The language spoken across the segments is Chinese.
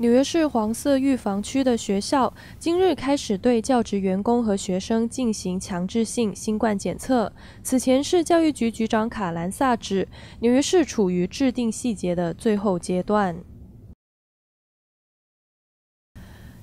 纽约市黄色预防区的学校今日开始对教职员工和学生进行强制性新冠检测。此前，市教育局局长卡兰萨指，纽约市处于制定细节的最后阶段。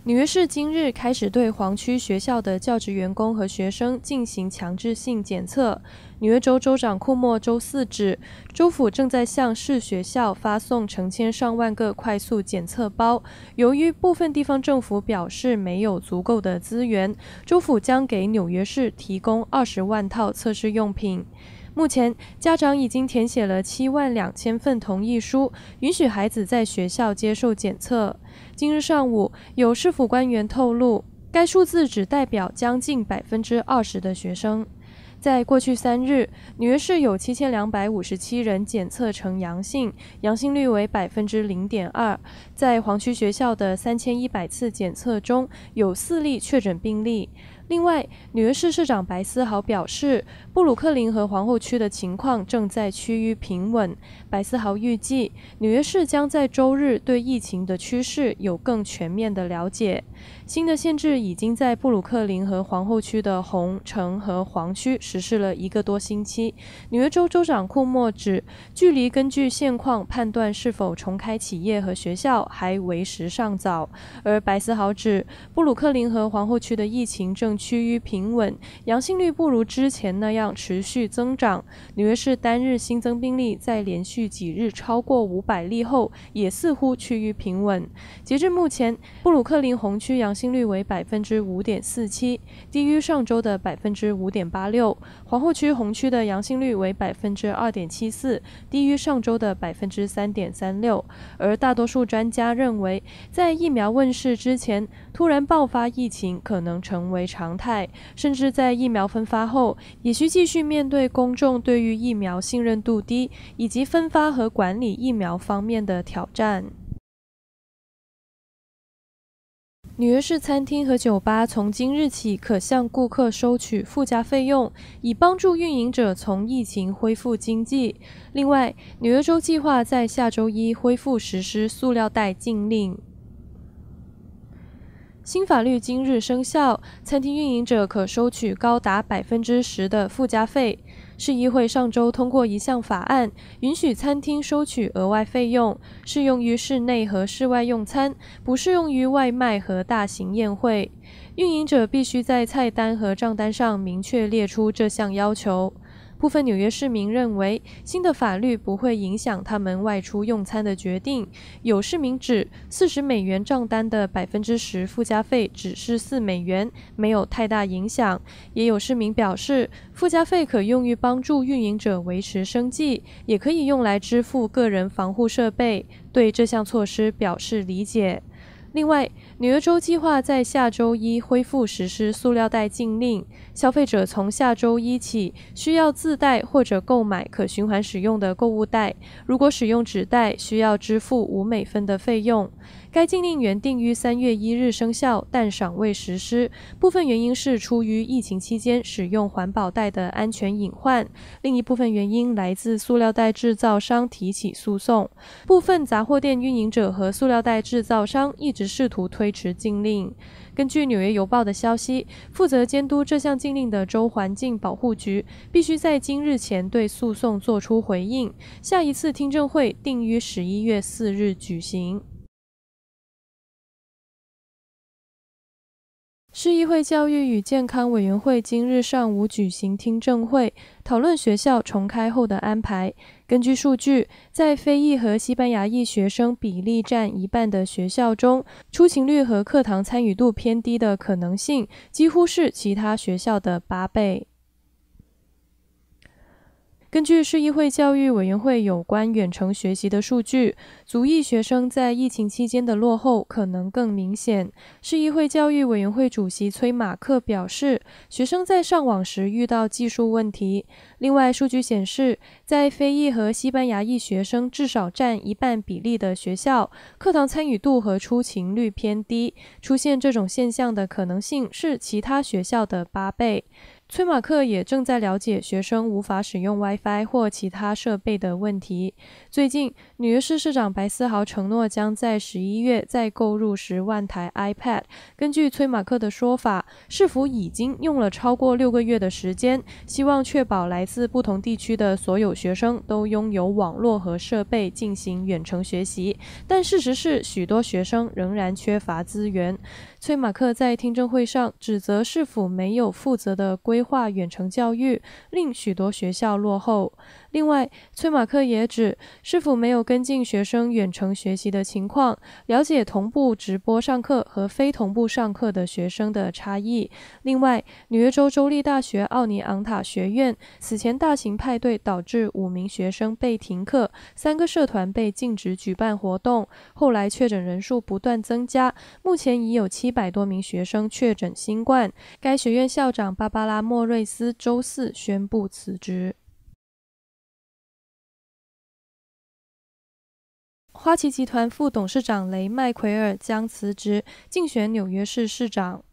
纽约市今日开始对黄区学校的教职员工和学生进行强制性检测。纽约州州长库莫周四指，州府正在向市学校发送成千上万个快速检测包。由于部分地方政府表示没有足够的资源，州府将给纽约市提供二十万套测试用品。目前，家长已经填写了七万两千份同意书，允许孩子在学校接受检测。今日上午，有市府官员透露，该数字只代表将近百分之二十的学生。在过去三日，纽约市有七千两百五十七人检测呈阳性，阳性率为百分之零点二。在黄区学校的三千一百次检测中，有四例确诊病例。另外，纽约市市长白思豪表示，布鲁克林和皇后区的情况正在趋于平稳。白思豪预计，纽约市将在周日对疫情的趋势有更全面的了解。新的限制已经在布鲁克林和皇后区的红、橙和黄区实施了一个多星期。纽约州州长库莫指，距离根据现况判断是否重开企业和学校还为时尚早。而白思豪指，布鲁克林和皇后区的疫情正。趋于平稳，阳性率不如之前那样持续增长。纽约市单日新增病例在连续几日超过五百例后，也似乎趋于平稳。截至目前，布鲁克林红区阳性率为百分之五点四七，低于上周的百分之五点八六；皇后区红区的阳性率为百分之二点七四，低于上周的百分之三点三六。而大多数专家认为，在疫苗问世之前，突然爆发疫情可能成为常。常态，甚至在疫苗分发后，也需继续面对公众对于疫苗信任度低以及分发和管理疫苗方面的挑战。纽约市餐厅和酒吧从今日起可向顾客收取附加费用，以帮助运营者从疫情恢复经济。另外，纽约州计划在下周一恢复实施塑料袋禁令。新法律今日生效，餐厅运营者可收取高达百分之十的附加费。市议会上周通过一项法案，允许餐厅收取额外费用，适用于室内和室外用餐，不适用于外卖和大型宴会。运营者必须在菜单和账单上明确列出这项要求。部分纽约市民认为，新的法律不会影响他们外出用餐的决定。有市民指，四十美元账单的百分之十附加费只是四美元，没有太大影响。也有市民表示，附加费可用于帮助运营者维持生计，也可以用来支付个人防护设备。对这项措施表示理解。另外，纽约州计划在下周一恢复实施塑料袋禁令。消费者从下周一起需要自带或者购买可循环使用的购物袋。如果使用纸袋，需要支付五美分的费用。该禁令原定于三月一日生效，但尚未实施。部分原因是出于疫情期间使用环保袋的安全隐患，另一部分原因来自塑料袋制造商提起诉讼。部分杂货店运营者和塑料袋制造商一直试图推迟禁令。根据《纽约邮报》的消息，负责监督这项禁令的州环境保护局必须在今日前对诉讼作出回应。下一次听证会定于十一月四日举行。市议会教育与健康委员会今日上午举行听证会，讨论学校重开后的安排。根据数据，在非裔和西班牙裔学生比例占一半的学校中，出勤率和课堂参与度偏低的可能性几乎是其他学校的八倍。根据市议会教育委员会有关远程学习的数据，族裔学生在疫情期间的落后可能更明显。市议会教育委员会主席崔马克表示，学生在上网时遇到技术问题。另外，数据显示，在非裔和西班牙裔学生至少占一半比例的学校，课堂参与度和出勤率偏低，出现这种现象的可能性是其他学校的八倍。崔马克也正在了解学生无法使用 WiFi 或其他设备的问题。最近，纽约市市长白思豪承诺将在十一月再购入十万台 iPad。根据崔马克的说法，市府已经用了超过六个月的时间，希望确保来自不同地区的所有学生都拥有网络和设备进行远程学习。但事实是，许多学生仍然缺乏资源。崔马克在听证会上指责市府没有负责的规。规划远程教育令许多学校落后。另外，崔马克也指，是否没有跟进学生远程学习的情况，了解同步直播上课和非同步上课的学生的差异。另外，纽约州州立大学奥尼昂塔学院此前大型派对导致五名学生被停课，三个社团被禁止举办活动。后来确诊人数不断增加，目前已有七百多名学生确诊新冠。该学院校长芭芭拉。莫瑞斯周四宣布辞职。花旗集团副董事长雷麦奎尔将辞职竞选纽约市市长。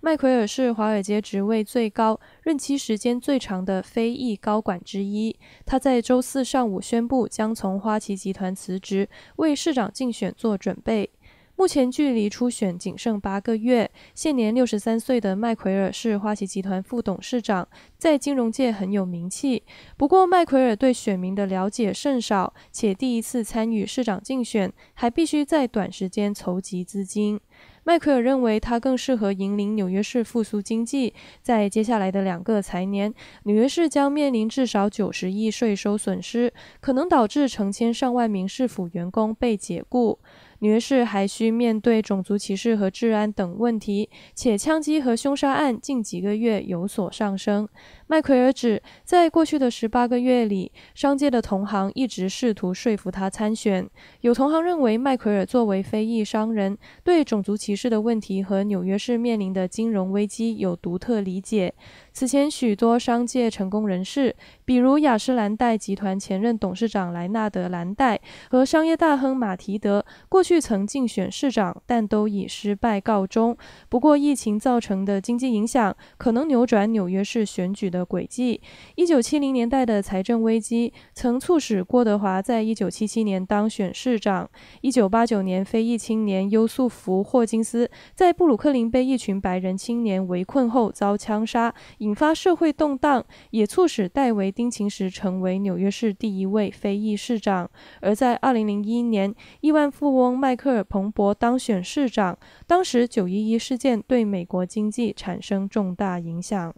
麦奎尔是华尔街职位最高、任期时间最长的非裔高管之一。他在周四上午宣布将从花旗集团辞职，为市长竞选做准备。目前距离初选仅剩八个月，现年六十三岁的麦奎尔是花旗集团副董事长，在金融界很有名气。不过，麦奎尔对选民的了解甚少，且第一次参与市长竞选，还必须在短时间筹集资金。麦奎尔认为，他更适合引领纽约市复苏经济。在接下来的两个财年，纽约市将面临至少九十亿税收损失，可能导致成千上万名市府员工被解雇。纽约市还需面对种族歧视和治安等问题，且枪击和凶杀案近几个月有所上升。麦奎尔指，在过去的十八个月里，商界的同行一直试图说服他参选。有同行认为，麦奎尔作为非裔商人，对种族歧视的问题和纽约市面临的金融危机有独特理解。此前，许多商界成功人士，比如雅诗兰黛集团前任董事长莱纳德·兰黛和商业大亨马提德，过去曾竞选市长，但都以失败告终。不过，疫情造成的经济影响可能扭转纽约市选举的轨迹。1970年代的财政危机曾促使郭德华在1977年当选市长。1989年，非裔青年优素福·霍金斯在布鲁克林被一群白人青年围困后遭枪杀。引发社会动荡，也促使戴维·丁勤石成为纽约市第一位非裔市长。而在2001年，亿万富翁迈克尔·彭博当选市长，当时911事件对美国经济产生重大影响。